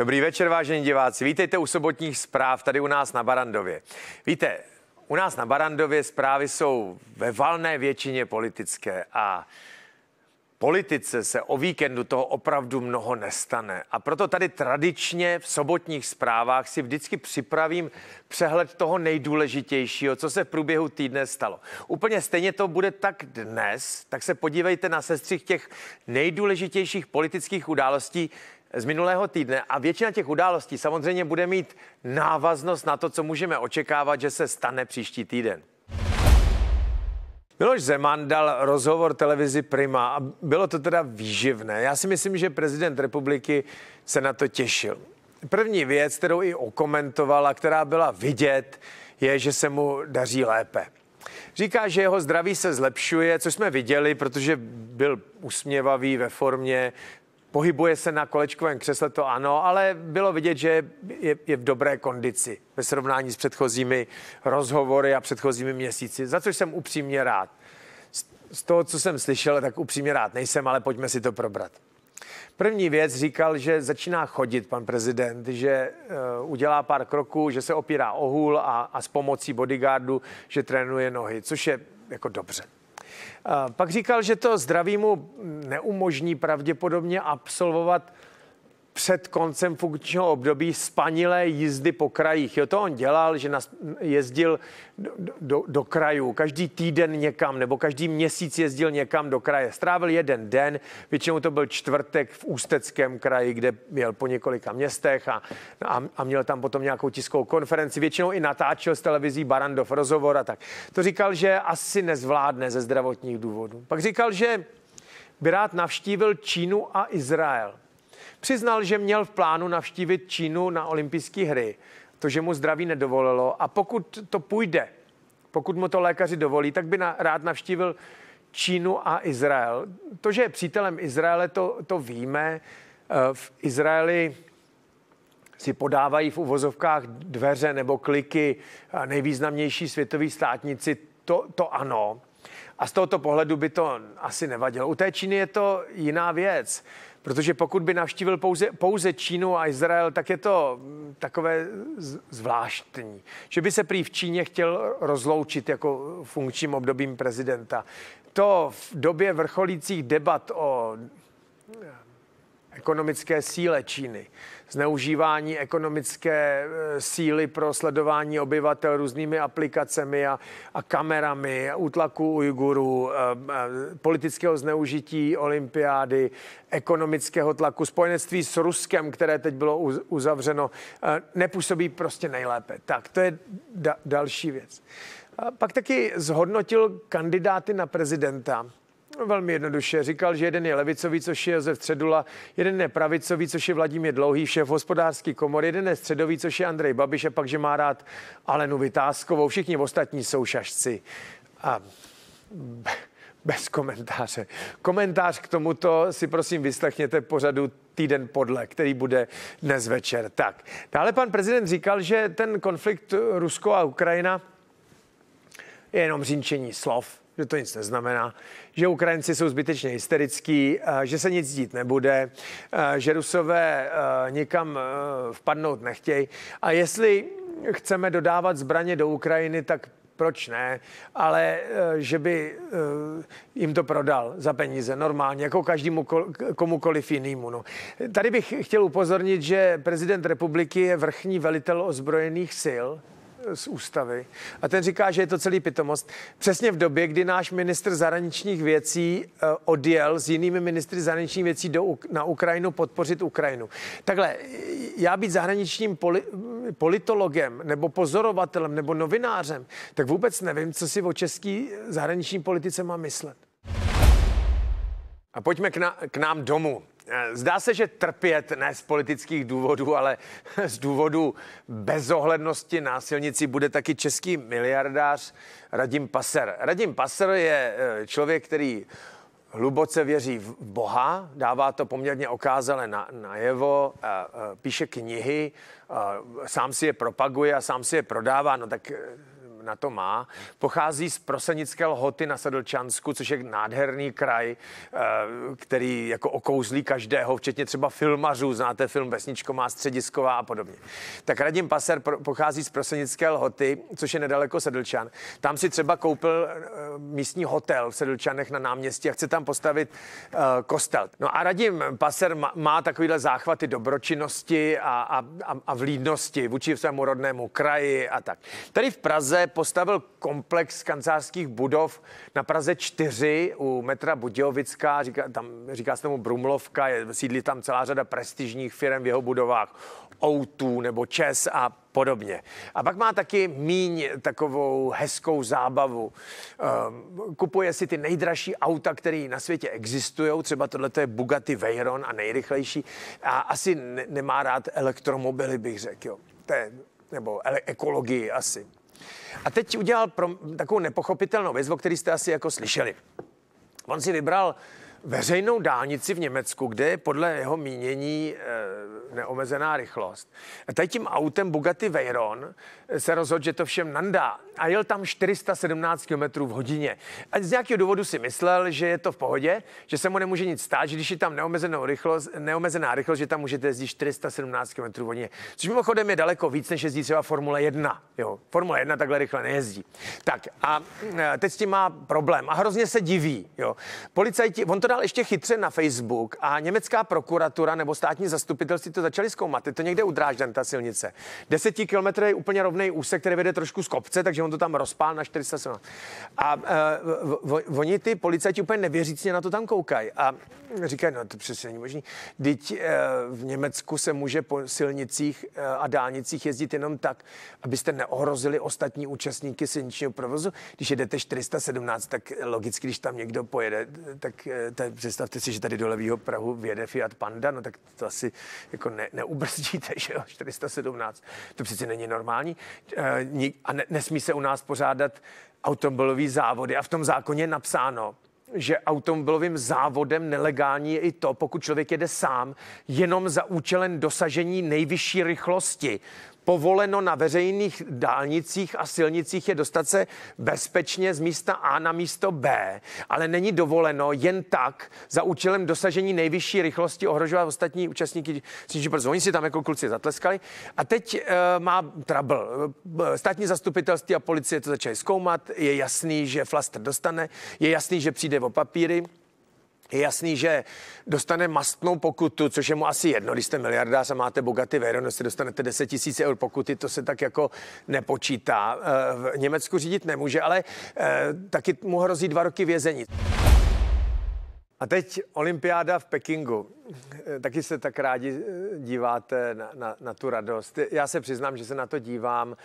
Dobrý večer, vážení diváci. Vítejte u sobotních zpráv tady u nás na Barandově. Víte, u nás na Barandově zprávy jsou ve valné většině politické a politice se o víkendu toho opravdu mnoho nestane. A proto tady tradičně v sobotních zprávách si vždycky připravím přehled toho nejdůležitějšího, co se v průběhu týdne stalo. Úplně stejně to bude tak dnes, tak se podívejte na sestřih těch nejdůležitějších politických událostí, z minulého týdne a většina těch událostí samozřejmě bude mít návaznost na to, co můžeme očekávat, že se stane příští týden. Miloš Zeman dal rozhovor televizi Prima a bylo to teda výživné. Já si myslím, že prezident republiky se na to těšil. První věc, kterou i okomentoval a která byla vidět, je, že se mu daří lépe. Říká, že jeho zdraví se zlepšuje, což jsme viděli, protože byl usměvavý ve formě, Pohybuje se na kolečkovém křesle, to ano, ale bylo vidět, že je, je v dobré kondici ve srovnání s předchozími rozhovory a předchozími měsíci, za což jsem upřímně rád. Z toho, co jsem slyšel, tak upřímně rád nejsem, ale pojďme si to probrat. První věc říkal, že začíná chodit pan prezident, že uh, udělá pár kroků, že se opírá o hůl a, a s pomocí bodyguardu, že trénuje nohy, což je jako dobře. Pak říkal, že to zdraví mu neumožní pravděpodobně absolvovat před koncem funkčního období spanilé jízdy po krajích. Jo, to on dělal, že nas, jezdil do, do, do krajů, každý týden někam, nebo každý měsíc jezdil někam do kraje. Strávil jeden den, většinou to byl čtvrtek v Ústeckém kraji, kde měl po několika městech a, a, a měl tam potom nějakou tiskovou konferenci. Většinou i natáčel s televizí Barandov rozhovor a tak. To říkal, že asi nezvládne ze zdravotních důvodů. Pak říkal, že by rád navštívil Čínu a Izrael. Přiznal, že měl v plánu navštívit Čínu na olympijské hry, to, že mu zdraví nedovolilo a pokud to půjde, pokud mu to lékaři dovolí, tak by na, rád navštívil Čínu a Izrael. To, že je přítelem Izraele, to, to víme. Eh, v Izraeli si podávají v uvozovkách dveře nebo kliky nejvýznamnější světoví státnici, to, to ano. A z tohoto pohledu by to asi nevadilo. U té Číny je to jiná věc, protože pokud by navštívil pouze, pouze Čínu a Izrael, tak je to mm, takové zvláštní. Že by se prý v Číně chtěl rozloučit jako funkčním obdobím prezidenta. To v době vrcholících debat o ekonomické síle Číny, zneužívání ekonomické eh, síly pro sledování obyvatel různými aplikacemi a, a kamerami, útlaku Ujgurů, eh, eh, politického zneužití olympiády, ekonomického tlaku, spojenectví s Ruskem, které teď bylo uzavřeno, nepůsobí prostě nejlépe. Tak to je da- další věc. A pak taky zhodnotil kandidáty na prezidenta Velmi jednoduše. Říkal, že jeden je levicový, což je Josef Středula, jeden je pravicový, což je Vladimír Dlouhý, šéf hospodářský komor, jeden je středový, což je Andrej Babiš a pak, že má rád Alenu Vytázkovou. Všichni ostatní jsou šašci. A bez komentáře. Komentář k tomuto si prosím vyslechněte pořadu týden podle, který bude dnes večer. Tak, dále pan prezident říkal, že ten konflikt Rusko a Ukrajina je jenom řinčení slov že to nic neznamená, že Ukrajinci jsou zbytečně hysterický, eh, že se nic dít nebude, eh, že Rusové eh, nikam vpadnout nechtějí. A jestli chceme dodávat zbraně do Ukrajiny, tak proč ne, ale že by jim to prodal za peníze, normálně, jako každému komukoliv jinému. No. Tady bych chtěl upozornit, že prezident republiky je vrchní velitel ozbrojených sil, z ústavy a ten říká, že je to celý pitomost. Přesně v době, kdy náš ministr zahraničních věcí eh, odjel s jinými ministry zahraničních věcí do, na Ukrajinu podpořit Ukrajinu. Takhle, já být zahraničním poli, politologem nebo pozorovatelem nebo novinářem, tak vůbec nevím, co si o české zahraniční politice má myslet. A pojďme k, na, k nám domů. Eh, zdá se, že trpět ne z politických důvodů, ale z důvodu bezohlednosti na silnici bude taky český miliardář Radim Paser. Radim Paser je eh, člověk, který hluboce věří v Boha, dává to poměrně okázale na, najevo, eh, píše knihy, sám si je propaguje a sám si je prodává. No tak na to má. Pochází z prosenické lhoty na Sedlčansku, což je nádherný kraj, eh, který jako okouzlí každého, včetně třeba filmařů. Znáte film Vesničko má středisková a podobně. Tak Radim Paser pochází z prosenické lhoty, což je nedaleko Sedlčan. Tam si třeba koupil eh, místní hotel v Sedlčanech na náměstí a chce tam postavit eh, kostel. No a Radim Paser má takovýhle záchvaty dobročinnosti a, a, a vlídnosti vůči svému rodnému kraji a tak. Tady v Praze postavil komplex kancelářských budov na Praze 4 u metra Budějovická, říká, tam, říká se tomu Brumlovka, je, sídlí tam celá řada prestižních firm v jeho budovách, O2 nebo ČES a podobně. A pak má taky míň takovou hezkou zábavu. Ehm, kupuje si ty nejdražší auta, které na světě existují, třeba tohle je Bugatti Veyron a nejrychlejší. A asi nemá rád elektromobily, bych řekl. Jo. To je, nebo ekologii asi. A teď udělal pro, takovou nepochopitelnou věc, o který jste asi jako slyšeli. On si vybral veřejnou dálnici v Německu, kde je podle jeho mínění e, neomezená rychlost. A tady tím autem Bugatti Veyron eh, se rozhodl, že to všem nandá a jel tam 417 km v hodině. A z nějakého důvodu si myslel, že je to v pohodě, že se mu nemůže nic stát, že když je tam neomezenou rychlost, neomezená rychlost, že tam můžete jezdit 417 km v hodině. Což mimochodem je daleko víc, než jezdí třeba Formule 1. Jo, Formule 1 takhle rychle nejezdí. Tak a eh, teď s tím má problém a hrozně se diví. Jo. Policajti, on to dal ještě chytře na Facebook a německá prokuratura nebo státní zastupitelství to začali zkoumat. Je to někde u Drážďan, ta silnice. Deseti kilometrů je úplně rovný úsek, který vede trošku z kopce, takže on to tam rozpál na 400 A uh, v, v, oni ty policajti úplně nevěřícně na to tam koukají a říkají, no to přesně není možný. Teď uh, v Německu se může po silnicích uh, a dálnicích jezdit jenom tak, abyste neohrozili ostatní účastníky silničního provozu. Když jedete 417, tak logicky, když tam někdo pojede, tak e, tady, představte si, že tady do levýho Prahu vjede Fiat Panda, no tak to asi jako ne, neubrzdíte, že jo, 417. To přeci není normální. Eh, a ne, nesmí se u nás pořádat automobilové závody. A v tom zákoně je napsáno, že automobilovým závodem nelegální je i to, pokud člověk jede sám, jenom za účelem dosažení nejvyšší rychlosti povoleno na veřejných dálnicích a silnicích je dostat se bezpečně z místa A na místo B, ale není dovoleno jen tak za účelem dosažení nejvyšší rychlosti ohrožovat ostatní účastníky silniční protože Oni si tam jako kluci zatleskali a teď uh, má trouble. Eh, státní zastupitelství a policie to začali zkoumat, je jasný, že flaster dostane, je jasný, že přijde o papíry, je jasný, že dostane mastnou pokutu, což je mu asi jedno, když jste miliardář a máte bogatý Veyron, si dostanete 10 tisíc eur pokuty, to se tak jako nepočítá. Eh, v Německu řídit nemůže, ale eh, taky mu hrozí dva roky vězení. A teď olympiáda v Pekingu. Eh, taky se tak rádi eh, díváte na, na, na tu radost. Já se přiznám, že se na to dívám.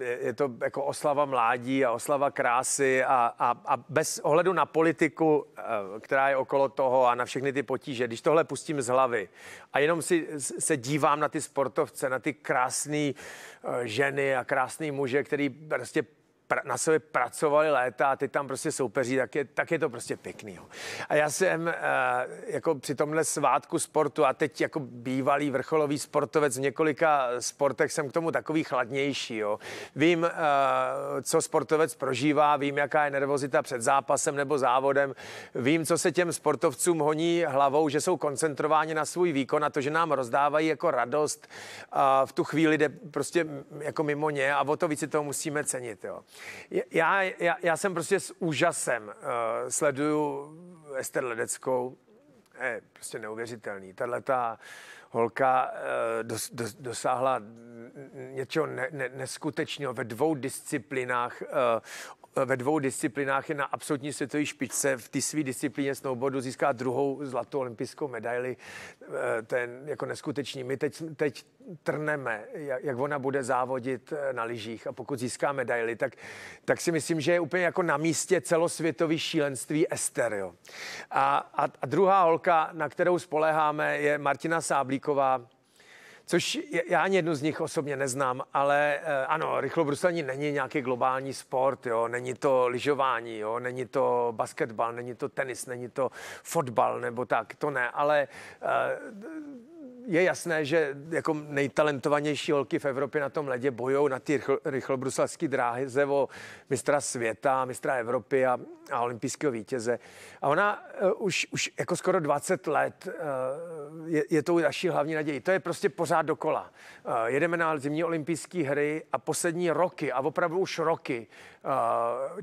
Eh, je to jako oslava mládí a oslava krásy a, a, a bez ohledu na politiku, která je okolo toho a na všechny ty potíže. Když tohle pustím z hlavy a jenom si se dívám na ty sportovce, na ty krásné ženy a krásné muže, který prostě na sobě pracovali léta a teď tam prostě soupeří, tak je, tak je to prostě pěkný. Jo. A já jsem uh, jako při tomhle svátku sportu a teď jako bývalý vrcholový sportovec v několika sportech jsem k tomu takový chladnější. Jo. Vím, uh, co sportovec prožívá, vím, jaká je nervozita před zápasem nebo závodem, vím, co se těm sportovcům honí hlavou, že jsou koncentrováni na svůj výkon a to, že nám rozdávají jako radost uh, v tu chvíli jde prostě jako mimo ně a o to víc si toho musíme cenit. Jo. Já, já, já jsem prostě s úžasem uh, sleduju Ester Ledeckou. Je prostě neuvěřitelný. Tahle ta holka uh, dos, dos, dosáhla něčeho ne, ne, neskutečného ve dvou disciplinách uh, ve dvou disciplinách je na absolutní světové špičce. V té své disciplíně snowboardu získá druhou zlatou olympijskou medaili. Eh, to je jako neskutečný. My teď, teď trneme, jak, ona bude závodit eh, na lyžích a pokud získá medaili, tak, tak si myslím, že je úplně jako na místě celosvětový šílenství Ester. Jo. A, a, a druhá holka, na kterou spoleháme, je Martina Sáblíková, což já ani jednu z nich osobně neznám, ale eh, ano, rychlobruslení není nějaký globální sport, jo, není to lyžování, jo, není to basketbal, není to tenis, není to fotbal nebo tak, to ne, ale uh, je jasné, že jako nejtalentovanější holky v Evropě na tom ledě bojují na ty rychlobruselské dráhy zevo mistra světa, mistra Evropy a, a olympijského vítěze. A ona uh, už, už jako skoro 20 let uh, je, je tou naší hlavní naději. To je prostě pořád dokola. Uh, jedeme na zimní olympijské hry a poslední roky, a opravdu už roky, uh,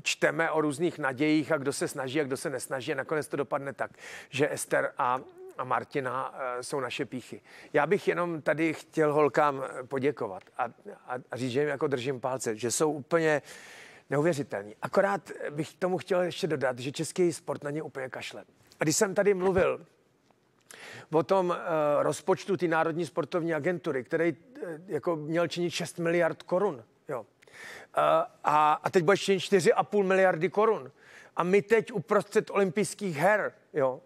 čteme o různých nadějích a kdo se snaží a kdo se nesnaží. A nakonec to dopadne tak, že Ester a a Martina eh, jsou naše píchy. Já bych jenom tady chtěl holkám eh, poděkovat a, a, a říct, že jim jako držím palce, že jsou úplně neuvěřitelní. Akorát eh, bych tomu chtěl ještě dodat, že český sport na ně úplně kašle. A když jsem tady mluvil o tom uh, rozpočtu té Národní sportovní agentury, který uh, jako měl činit 6 miliard korun, jo. Uh, a, a teď bude činit 4,5 miliardy korun. A my teď uprostřed olympijských her, jo,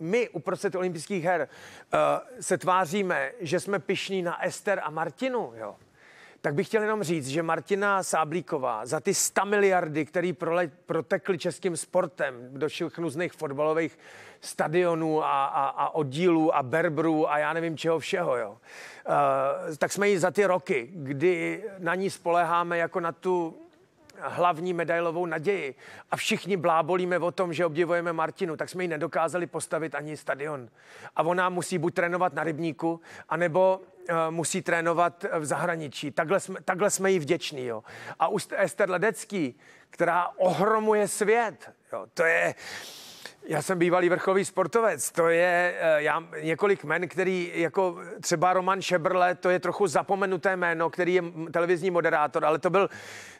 my uprostřed olympijských her uh, se tváříme, že jsme pišní na Ester a Martinu, jo. Tak bych chtěl jenom říct, že Martina Sáblíková za ty 100 miliardy, které protekly českým sportem do všech různých fotbalových stadionů a, a, a oddílů a berbrů a já nevím čeho všeho, jo. Uh, tak jsme ji za ty roky, kdy na ní spoleháme jako na tu hlavní medailovou naději a všichni blábolíme o tom, že obdivujeme Martinu, tak jsme ji nedokázali postavit ani stadion. A ona musí buď trénovat na rybníku, anebo eh, musí trénovat v zahraničí. Takhle jsme, takhle jsme jí vděční. Jo. A Ester Ledecký, která ohromuje svět, jo, to je já jsem bývalý vrchový sportovec, to je eh, já, několik men, který jako třeba Roman Šebrle, to je trochu zapomenuté jméno, který je televizní moderátor, ale to byl,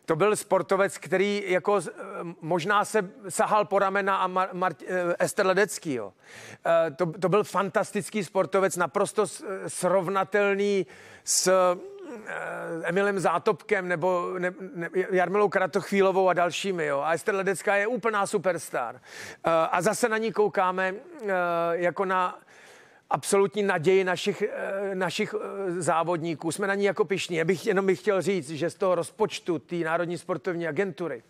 to byl sportovec, který jako eh, možná se sahal po ramena a Mar- Mar- eh, Ester Ledecký. Jo. To, to byl fantastický sportovec, naprosto srovnatelný s Eh, Emilem Zátopkem nebo ne, ne, Jarmilou Kratochvílovou a dalšími. Jo. A Ester Ledecká je úplná superstar. Eh, a zase na ní koukáme eh, jako na absolutní naději našich, našich závodníků. Jsme na ní jako pišní. Já bych jenom bych chtěl říct, že z toho rozpočtu té Národní sportovní agentury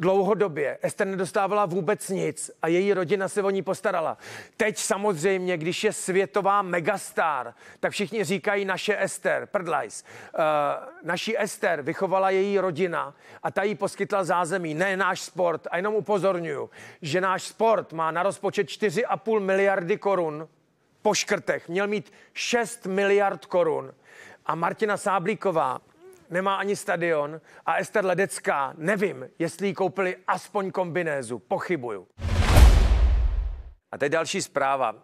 dlouhodobě. Ester nedostávala vůbec nic a její rodina se o ní postarala. Teď samozřejmě, když je světová megastar, tak všichni říkají naše Ester, prdlajs. Uh, naší Ester vychovala její rodina a ta jí poskytla zázemí, ne náš sport. A jenom upozorňuju, že náš sport má na rozpočet 4,5 miliardy korun po škrtech. Měl mít 6 miliard korun. A Martina Sáblíková nemá ani stadion a Ester Ledecká, nevím, jestli jí koupili aspoň kombinézu, pochybuju. A teď další zpráva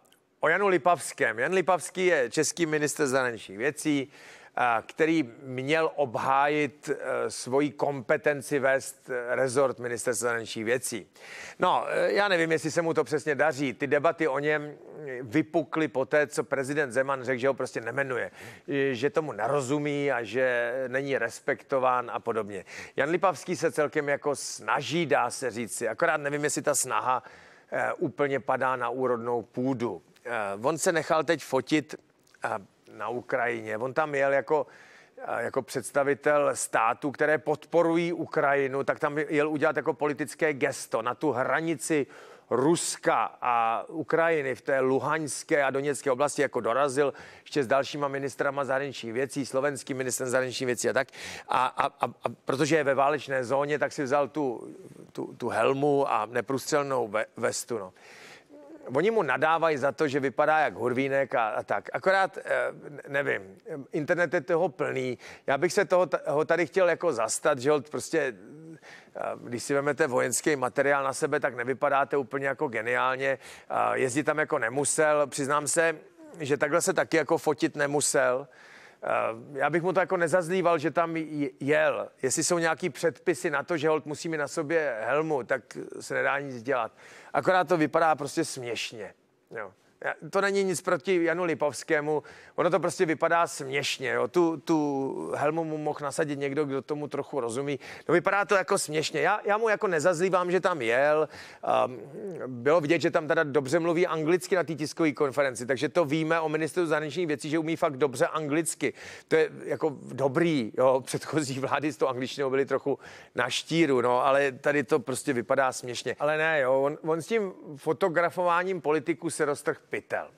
o Janu Lipavském. Jan Lipavský je český minister zahraničních věcí, který měl obhájit e, svoji kompetenci vést e, rezort ministerstva zahraničních věcí. No, e, já nevím, jestli se mu to přesně daří. Ty debaty o něm vypukly po té, co prezident Zeman řekl, že ho prostě nemenuje, že tomu nerozumí a že není respektován a podobně. Jan Lipavský se celkem jako snaží, dá se říci, akorát nevím, jestli ta snaha úplně padá na úrodnou půdu. On se nechal teď fotit na Ukrajině. On tam jel jako eh, jako představitel státu, které podporují Ukrajinu, tak tam jel udělat jako politické gesto na tu hranici Ruska a Ukrajiny v té Luhanské a Doněcké oblasti jako dorazil ještě s dalšíma ministrama zahraničních věcí, slovenským ministrem zahraničních věcí a tak. A, a, a, a protože je ve válečné zóně, tak si vzal tu, tu, tu helmu a neprůstřelnou vestu. No oni mu nadávají za to, že vypadá jak hurvínek a, a tak. Akorát, eh, nevím, internet je toho plný. Já bych se toho ho tady chtěl jako zastat, že prostě, eh, když si vezmete vojenský materiál na sebe, tak nevypadáte úplně jako geniálně. Jezdit tam jako nemusel, přiznám se, že takhle se taky jako fotit nemusel. Eh, já bych mu to jako nezazlíval, že tam jel. Jestli jsou nějaký předpisy na to, že hold musí mít na sobě helmu, tak se nedá nic dělat. Akorát to vypadá prostě směšně. Jo to není nic proti Janu Lipovskému, ono to prostě vypadá směšně, jo. Tu, tu helmu mu mohl nasadit někdo, kdo tomu trochu rozumí. No vypadá to jako směšně. Já, já mu jako nezazlívám, že tam jel. Um, bylo vidět, že tam teda dobře mluví anglicky na té tiskové konferenci, takže to víme o ministru zahraničních věcí, že umí fakt dobře anglicky. To je jako dobrý, jo. Předchozí vlády s tou angličtinou byly trochu na štíru, no, ale tady to prostě vypadá směšně. Ale ne, jo, on, on s tím fotografováním politiku se roztrh pytel.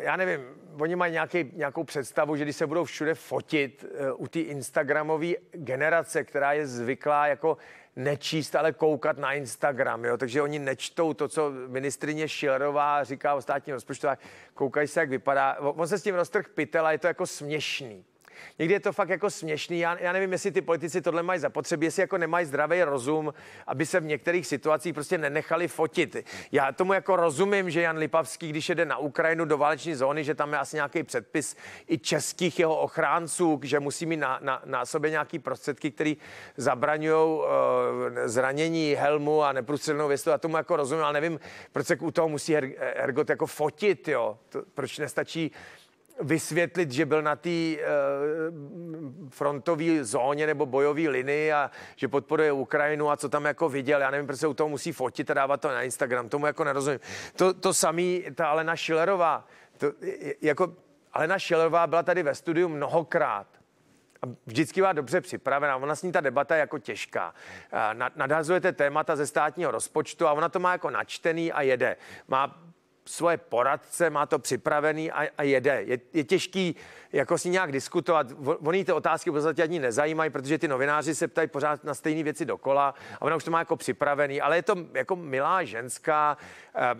já nevím, oni mají nějaký, nějakou představu, že když se budou všude fotit eh, u té Instagramové generace, která je zvyklá jako nečíst, ale koukat na Instagram, jo? takže oni nečtou to, co ministrině Šilerová říká o státním rozpočtu, koukají se, jak vypadá. On se s tím roztrh pytel a je to jako směšný. Někdy je to fakt jako směšný. Já, já nevím, jestli ty politici tohle mají zapotřebí, jestli jako nemají zdravý rozum, aby se v některých situacích prostě nenechali fotit. Já tomu jako rozumím, že Jan Lipavský, když jede na Ukrajinu do váleční zóny, že tam je asi nějaký předpis i českých jeho ochránců, že musí mít na, na, na sobě nějaký prostředky, které zabraňují uh, zranění helmu a neprůstřelnou věstu. Já tomu jako rozumím, ale nevím, proč se u toho musí Hergot jako fotit, jo. To, proč nestačí vysvětlit, že byl na té uh, frontové zóně nebo bojové linii a že podporuje Ukrajinu a co tam jako viděl. Já nevím, proč se u toho musí fotit a dávat to na Instagram. Tomu jako nerozumím. To, to samý, ta Alena Šilerová. To, jako, Alena Šilerová byla tady ve studiu mnohokrát. A vždycky byla dobře připravená. Ona s ní ta debata je jako těžká. Eh, nadhazujete témata ze státního rozpočtu a ona to má jako načtený a jede. Má svoje poradce, má to připravený a, a jede. Je, je těžký jako s ní nějak diskutovat. Oni ty otázky v podstatě ani nezajímají, protože ty novináři se ptají pořád na stejné věci dokola a ona už to má jako připravený, ale je to jako milá ženská, eh,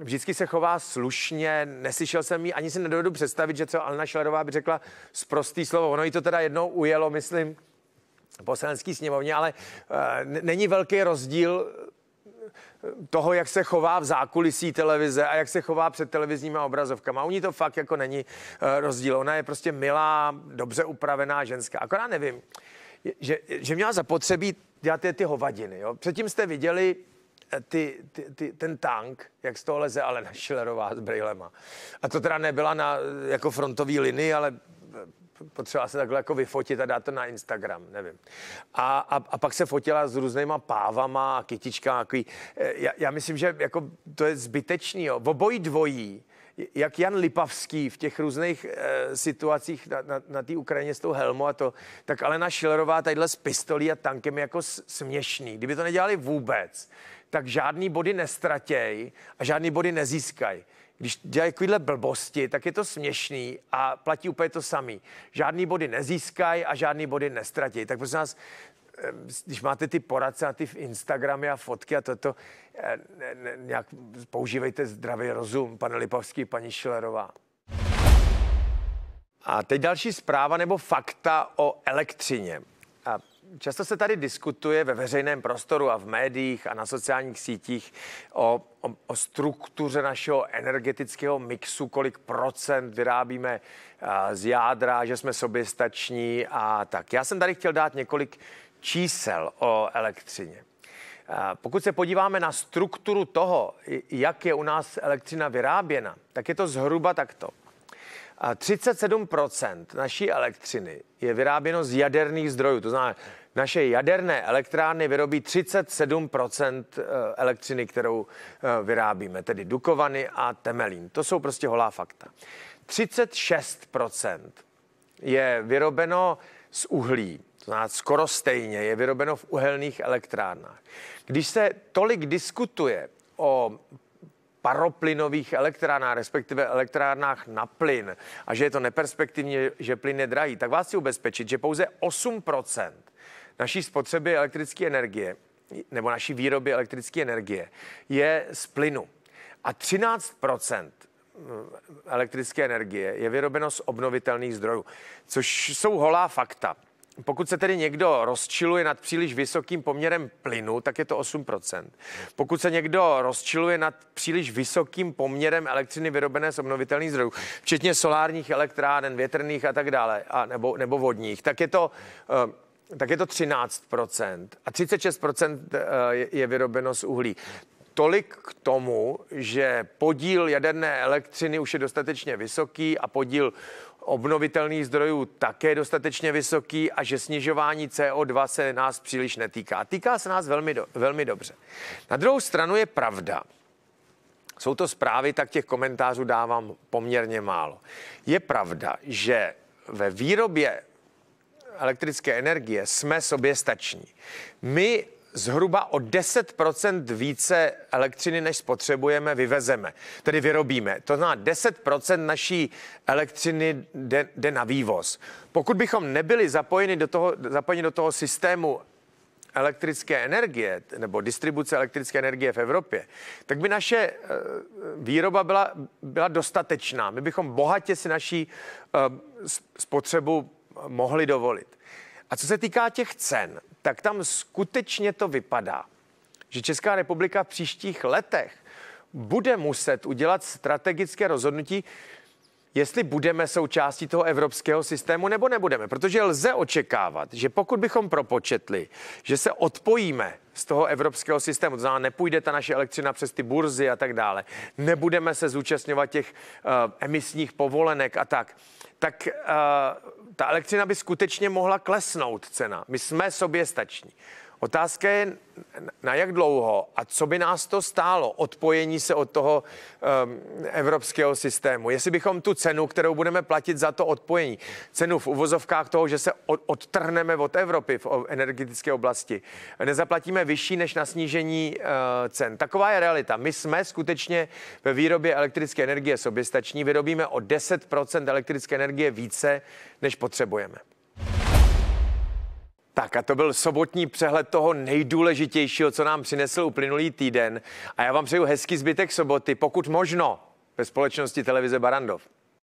vždycky se chová slušně, neslyšel jsem ji, ani si nedovedu představit, že co Alna Šlerová by řekla prostý slovo. Ono jí to teda jednou ujelo, myslím, poslanecký sněmovně, ale eh, není velký rozdíl toho, jak se chová v zákulisí televize a jak se chová před televizníma obrazovkama. U ní to fakt jako není eh, rozdíl. Ona je prostě milá, dobře upravená ženská. Akorát nevím, že, že měla zapotřebí dělat ty, ty hovadiny. Jo? Předtím jste viděli eh, ty, ty, ty, ten tank, jak z toho leze Alena Schillerová s brýlema. A to teda nebyla na eh, jako frontový linii, ale potřeba se takhle jako vyfotit a dát to na Instagram, nevím. A, a, a pak se fotila s různýma pávama a kytičkama. Takový, eh, já, já myslím, že jako to je zbytečný. Jo. V obojí dvojí jak Jan Lipavský v těch různých e, situacích na, na, na té Ukrajině s tou helmou a to, tak Alena Šilerová tadyhle s pistolí a tankem je jako směšný. Kdyby to nedělali vůbec, tak žádný body nestratěj a žádný body nezískají když dělají takovýhle blbosti, tak je to směšný a platí úplně to samý. Žádný body nezískají a žádný body nestratí. Tak prosím nás, eh, když máte ty poradce a ty v Instagramy a fotky a toto, eh, ne, ne, nějak používejte zdravý rozum, pane Lipavský, paní Šilerová. A teď další zpráva nebo fakta o elektřině. Často se tady diskutuje ve veřejném prostoru a v médiích a na sociálních sítích o, o, o struktuře našeho energetického mixu, kolik procent vyrábíme z jádra, že jsme soběstační a tak. Já jsem tady chtěl dát několik čísel o elektřině. Pokud se podíváme na strukturu toho, jak je u nás elektřina vyráběna, tak je to zhruba takto. 37 naší elektřiny je vyráběno z jaderných zdrojů, to znamená naše jaderné elektrárny vyrobí 37 eh, elektřiny, kterou eh, vyrábíme, tedy Dukovany a Temelín. To jsou prostě holá fakta. 36 je vyrobeno z uhlí, to znamená skoro stejně, je vyrobeno v uhelných elektrárnách. Když se tolik diskutuje o paroplynových elektrárnách, respektive elektrárnách na plyn a že je to neperspektivní, že plyn je drahý, tak vás chci ubezpečit, že pouze 8 naší spotřeby elektrické energie nebo naší výroby elektrické energie je z plynu. A 13 eh, elektrické energie je vyrobeno z obnovitelných zdrojů, což jsou holá fakta. Pokud se tedy někdo rozčiluje nad příliš vysokým poměrem plynu, tak je to 8%. Pokud se někdo rozčiluje nad příliš vysokým poměrem elektřiny vyrobené z obnovitelných zdrojů, včetně solárních elektráren, větrných a tak dále, a nebo, nebo vodních, tak je to uh, tak je to 13% a 36% eh, je vyrobeno z uhlí. Tolik k tomu, že podíl jaderné elektřiny už je dostatečně vysoký a podíl obnovitelných zdrojů také dostatečně vysoký a že snižování CO2 se nás příliš netýká. Týká se nás velmi, do, velmi dobře. Na druhou stranu je pravda, jsou to zprávy, tak těch komentářů dávám poměrně málo. Je pravda, že ve výrobě elektrické energie jsme sobě stační. My zhruba o 10 více elektřiny, než spotřebujeme, vyvezeme, tedy vyrobíme. To znamená, 10 naší elektřiny jde, jde na vývoz. Pokud bychom nebyli zapojeni do toho, zapojeni do toho systému elektrické energie nebo distribuce elektrické energie v Evropě, tak by naše eh, výroba byla, byla dostatečná. My bychom bohatě si naší eh, spotřebu mohli dovolit. A co se týká těch cen, tak tam skutečně to vypadá, že Česká republika v příštích letech bude muset udělat strategické rozhodnutí, jestli budeme součástí toho evropského systému nebo nebudeme. Protože lze očekávat, že pokud bychom propočetli, že se odpojíme z toho evropského systému, to znamená, nepůjde ta naše elektřina přes ty burzy a tak dále, nebudeme se zúčastňovat těch uh, emisních povolenek a tak, tak uh, ta elektřina by skutečně mohla klesnout cena. My jsme soběstační. Otázka je, na jak dlouho a co by nás to stálo, odpojení se od toho um, evropského systému. Jestli bychom tu cenu, kterou budeme platit za to odpojení, cenu v uvozovkách toho, že se od, odtrhneme od Evropy v energetické oblasti, nezaplatíme vyšší než na snížení uh, cen. Taková je realita. My jsme skutečně ve výrobě elektrické energie soběstační, vyrobíme o 10 elektrické energie více, než potřebujeme. Tak a to byl sobotní přehled toho nejdůležitějšího, co nám přinesl uplynulý týden. A já vám přeju hezký zbytek soboty, pokud možno, ve společnosti televize Barandov.